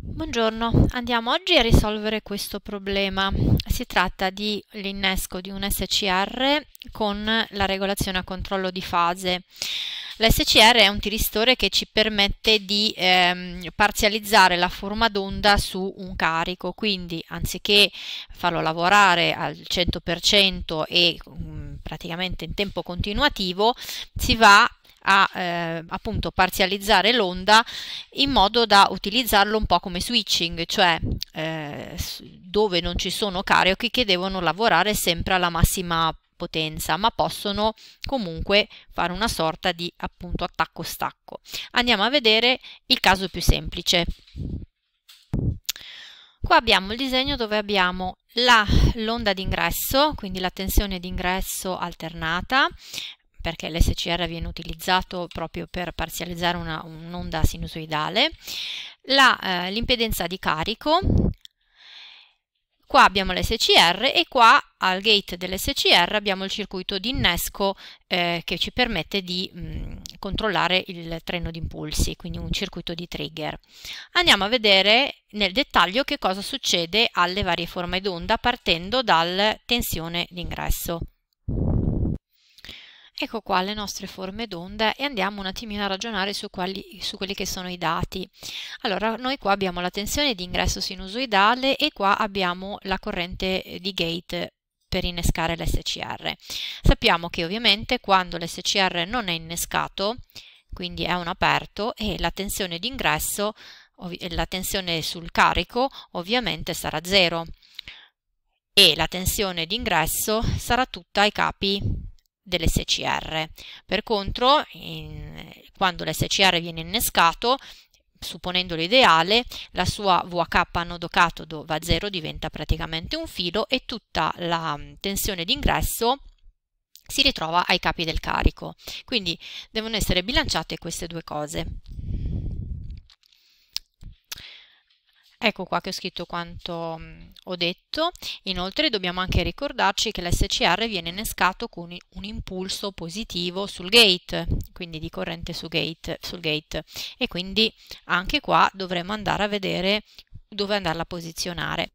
Buongiorno, andiamo oggi a risolvere questo problema. Si tratta di l'innesco di un SCR con la regolazione a controllo di fase. L'SCR è un tiristore che ci permette di ehm, parzializzare la forma d'onda su un carico, quindi anziché farlo lavorare al 100% e mm, praticamente in tempo continuativo si va a eh, appunto parzializzare l'onda in modo da utilizzarlo un po' come switching, cioè eh, dove non ci sono carichi che devono lavorare sempre alla massima potenza, ma possono comunque fare una sorta di appunto attacco-stacco. Andiamo a vedere il caso più semplice. Qua abbiamo il disegno dove abbiamo l'onda d'ingresso, quindi la tensione d'ingresso alternata, perché l'SCR viene utilizzato proprio per parzializzare un'onda sinusoidale, eh, l'impedenza eh, di carico, qua abbiamo l'SCR e qua al gate dell'SCR abbiamo il circuito di innesco eh, che ci permette di mh, controllare il treno di impulsi, quindi un circuito di trigger. Andiamo a vedere nel dettaglio che cosa succede alle varie forme d'onda partendo dal tensione d'ingresso. Ecco qua le nostre forme d'onda e andiamo un attimino a ragionare su, quali, su, quelli che sono i dati. Allora, noi qua abbiamo la tensione di ingresso sinusoidale e qua abbiamo la corrente eh, di gate per innescare l'SCR. Sappiamo che ovviamente quando l'SCR non è innescato, quindi è un aperto, e la tensione di ingresso, la tensione sul carico ovviamente sarà 0 e la tensione di ingresso sarà tutta ai capi dell'SCR. Per contro, in, quando l'SCR viene innescato, supponendo l'ideale, la sua VH anodo-catodo va a 0, diventa praticamente un filo e tutta la mm, tensione d'ingresso si ritrova ai capi del carico. Quindi devono essere bilanciate queste due cose. Ecco qua che ho scritto quanto ho detto. Inoltre dobbiamo anche ricordarci che l'SCR viene innescato con un impulso positivo sul gate, quindi di corrente su gate, sul gate. E quindi anche qua dovremo andare a vedere dove andarla a posizionare.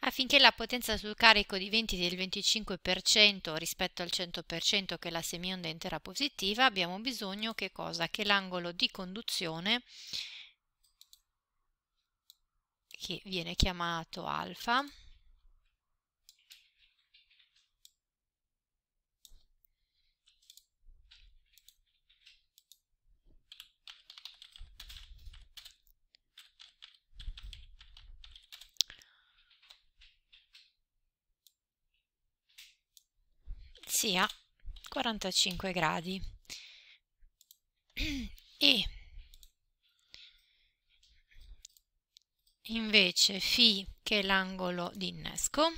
Affinché la potenza sul carico diventi del 25% rispetto al 100% che la semionda intera positiva, abbiamo bisogno che, che l'angolo di conduzione che viene chiamato alfa sia 45 gradi. invece φ che è l'angolo di innesco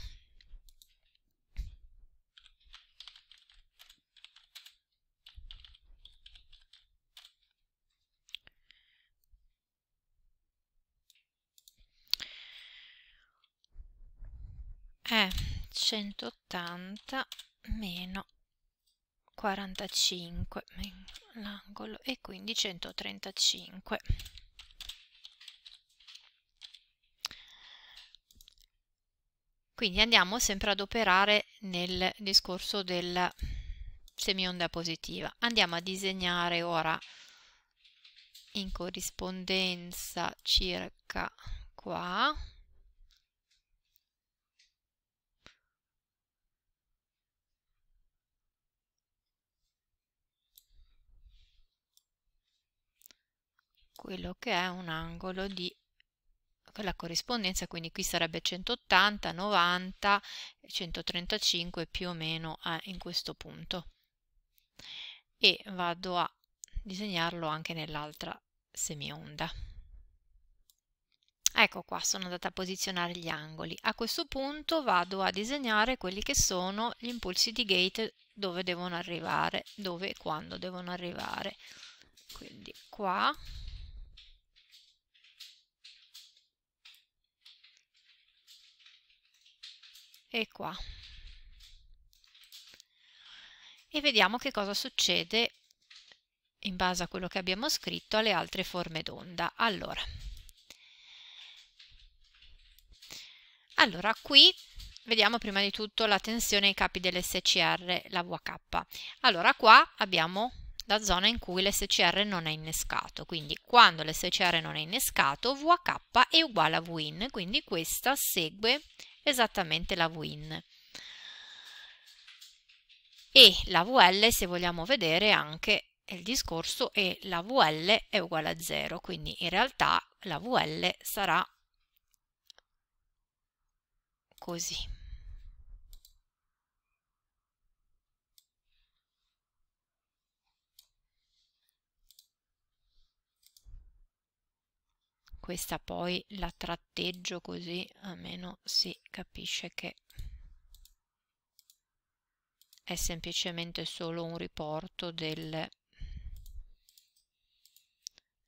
è 180 meno 45 l'angolo e quindi 135 Quindi andiamo sempre ad operare nel discorso del semionda positiva. Andiamo a disegnare ora in corrispondenza circa qua quello che è un angolo di la corrispondenza, quindi qui sarebbe 180, 90, 135 più o meno a, in questo punto. E vado a disegnarlo anche nell'altra semionda. Ecco qua, sono andata a posizionare gli angoli. A questo punto vado a disegnare quelli che sono gli impulsi di gate dove devono arrivare, dove e quando devono arrivare. Quindi qua e qua e vediamo che cosa succede in base a quello che abbiamo scritto alle altre forme d'onda. Allora. allora, qui vediamo prima di tutto la tensione ai capi dell'SCR, la VK. Allora, qua abbiamo la zona in cui l'SCR non è innescato, quindi quando l'SCR non è innescato, VK è uguale a VIN quindi questa segue esattamente la win. E la VL, se vogliamo vedere anche il discorso, è la VL è uguale a 0, quindi in realtà la VL sarà così. questa poi la tratteggio così almeno si capisce che è semplicemente solo un riporto del,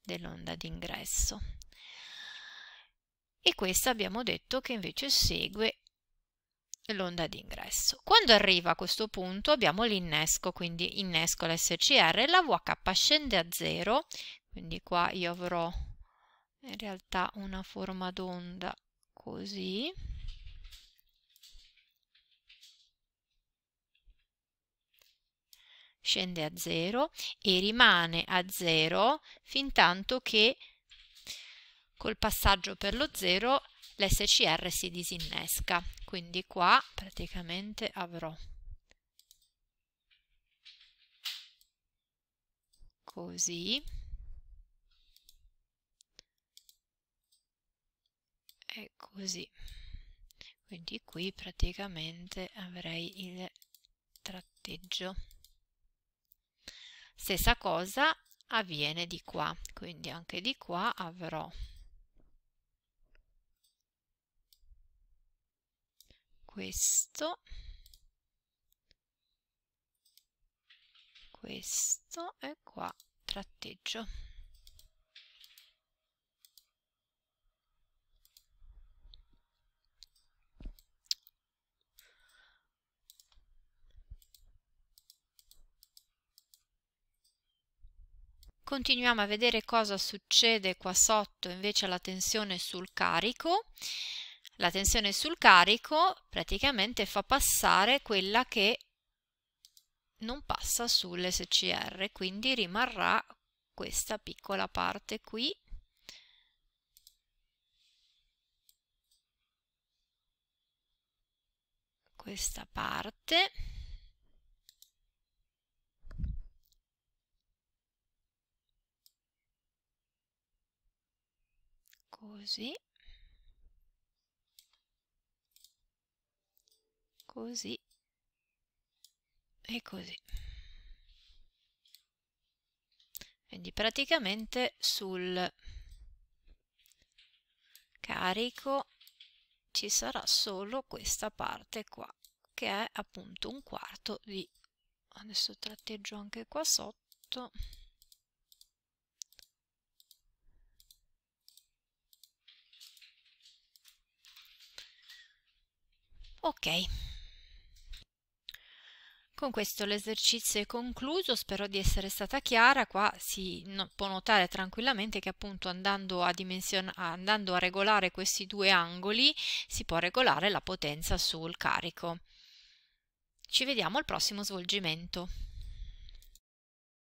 dell'onda d'ingresso e questa abbiamo detto che invece segue l'onda d'ingresso. Quando arriva a questo punto abbiamo l'innesco, quindi innesco l'SCR, la VH scende a 0, quindi qua io avrò in realtà una forma d'onda così scende a 0 e rimane a 0 fin tanto che col passaggio per lo 0 l'SCR si disinnesca. Quindi qua praticamente avrò così così quindi qui praticamente avrei il tratteggio stessa cosa avviene di qua quindi anche di qua avrò questo questo e qua tratteggio continuiamo a vedere cosa succede qua sotto invece alla tensione sul carico la tensione sul carico praticamente fa passare quella che non passa sull'SCR, quindi rimarrà questa piccola parte qui. Questa parte. così così e così quindi praticamente sul carico ci sarà solo questa parte qua che è appunto un quarto di adesso tratteggio anche qua sotto Ok. Con questo l'esercizio è concluso, spero di essere stata chiara, qua si no, può notare tranquillamente che appunto andando a, andando a regolare questi due angoli si può regolare la potenza sul carico. Ci vediamo al prossimo svolgimento.